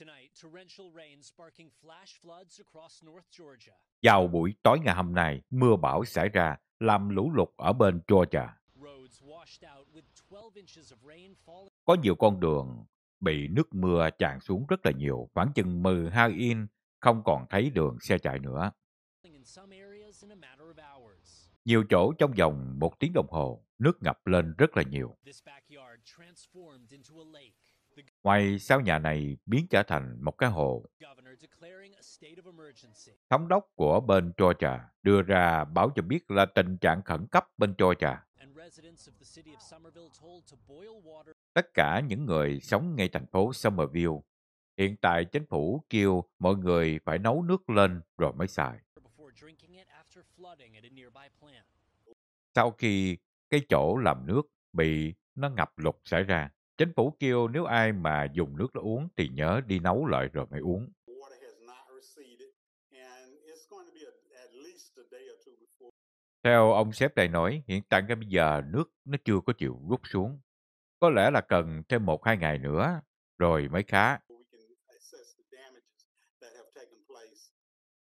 Tonight, Vào buổi tối ngày hôm nay, mưa bão xảy ra làm lũ lụt ở bên Georgia. Có nhiều con đường bị nước mưa tràn xuống rất là nhiều, khoảng chừng 12 in không còn thấy đường xe chạy nữa. Nhiều chỗ trong vòng một tiếng đồng hồ, nước ngập lên rất là nhiều. Ngoài sao nhà này biến trở thành một cái hồ. Thống đốc của bên Georgia đưa ra báo cho biết là tình trạng khẩn cấp bên Georgia. Tất cả những người sống ngay thành phố Somerville, hiện tại chính phủ kêu mọi người phải nấu nước lên rồi mới xài. Sau khi cái chỗ làm nước bị nó ngập lụt xảy ra, Chính phủ kêu nếu ai mà dùng nước đó uống thì nhớ đi nấu lại rồi mới uống. Theo ông sếp này nói, hiện tại cái bây giờ nước nó chưa có chịu rút xuống. Có lẽ là cần thêm một hai ngày nữa rồi mới khá.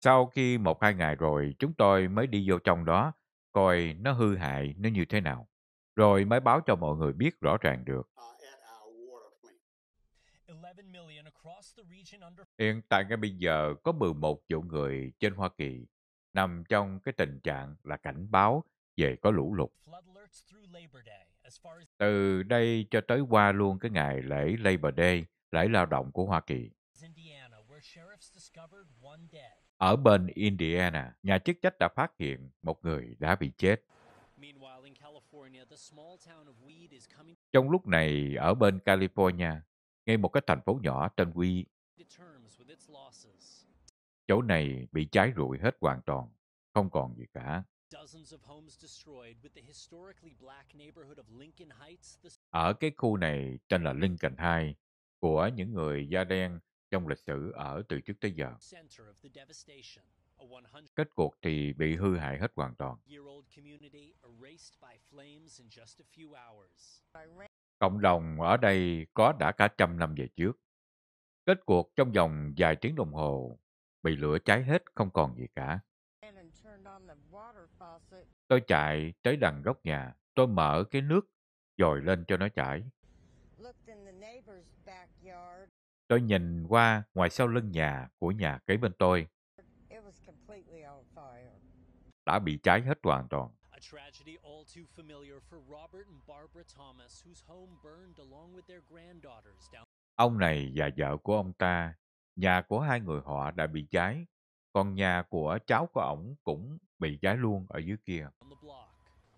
Sau khi một hai ngày rồi, chúng tôi mới đi vô trong đó, coi nó hư hại nó như thế nào. Rồi mới báo cho mọi người biết rõ ràng được. Uh, Hiện tại ngay bây giờ có 11 triệu người trên Hoa Kỳ nằm trong cái tình trạng là cảnh báo về có lũ lụt. Từ đây cho tới qua luôn cái ngày lễ Labor Day, lễ lao động của Hoa Kỳ. Ở bên Indiana, nhà chức trách đã phát hiện một người đã bị chết. Trong lúc này, ở bên California, ngay một cái thành phố nhỏ tên quy, Chỗ này bị cháy rụi hết hoàn toàn, không còn gì cả. Ở cái khu này tên là Lincoln hai của những người da đen trong lịch sử ở từ trước tới giờ. Kết cuộc thì bị hư hại hết hoàn toàn. Cộng đồng ở đây có đã cả trăm năm về trước. Kết cuộc trong vòng vài tiếng đồng hồ bị lửa cháy hết không còn gì cả. Tôi chạy tới đằng góc nhà, tôi mở cái nước dồi lên cho nó chảy. Tôi nhìn qua ngoài sau lưng nhà của nhà kế bên tôi. Đã bị cháy hết hoàn toàn. A tragedy all too familiar for Robert and Barbara Thomas, whose home burned along with their granddaughters down. Ông này và vợ của ông ta, nhà của hai người họ đã bị cháy, còn nhà của cháu của ông cũng bị cháy luôn ở dưới kia.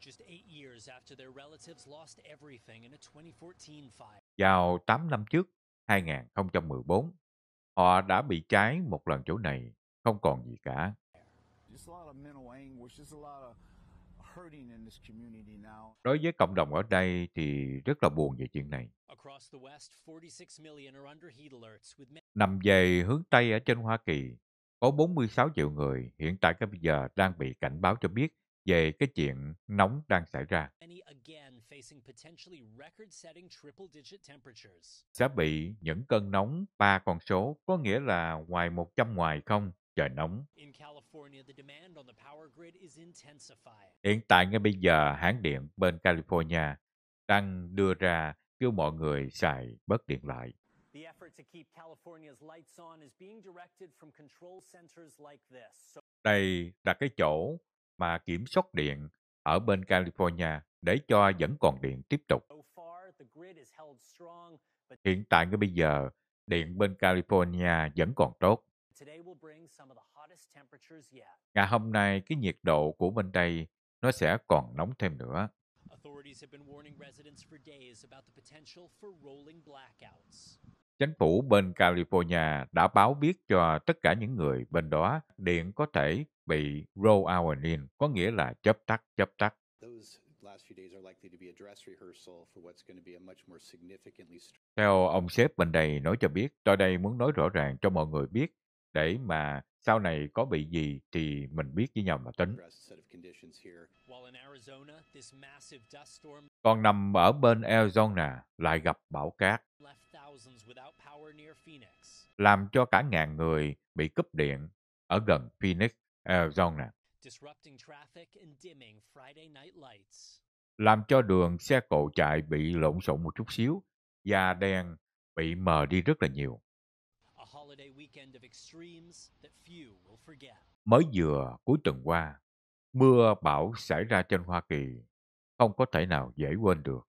Just eight years after their relatives lost everything in a 2014 fire. Vào 8 năm trước, 2014, họ đã bị cháy một lần chỗ này, không còn gì cả. Just a lot of mental anguish, just a lot of Đối với cộng đồng ở đây thì rất là buồn về chuyện này. Nằm về hướng Tây ở trên Hoa Kỳ, có 46 triệu người hiện tại cái bây giờ đang bị cảnh báo cho biết về cái chuyện nóng đang xảy ra. Sẽ bị những cơn nóng ba con số, có nghĩa là ngoài 100 ngoài không, trời nóng. Hiện tại ngay bây giờ, hãng điện bên California đang đưa ra kêu mọi người xài bớt điện lại. Đây là cái chỗ mà kiểm soát điện ở bên California để cho vẫn còn điện tiếp tục. Hiện tại ngay bây giờ, điện bên California vẫn còn tốt. Ngày hôm nay, cái nhiệt độ của bên đây nó sẽ còn nóng thêm nữa. Chính phủ bên California đã báo biết cho tất cả những người bên đó điện có thể bị roll out in, có nghĩa là chớp tắt, chớp tắt. Theo ông sếp bên đây nói cho biết, tôi đây muốn nói rõ ràng cho mọi người biết để mà sau này có bị gì thì mình biết với nhau mà tính. Còn nằm ở bên Arizona lại gặp bão cát, làm cho cả ngàn người bị cúp điện ở gần Phoenix, Arizona. Làm cho đường xe cộ chạy bị lộn xộn một chút xíu, da đen bị mờ đi rất là nhiều. Mới vừa cuối tuần qua, mưa bão xảy ra trên Hoa Kỳ không có thể nào dễ quên được.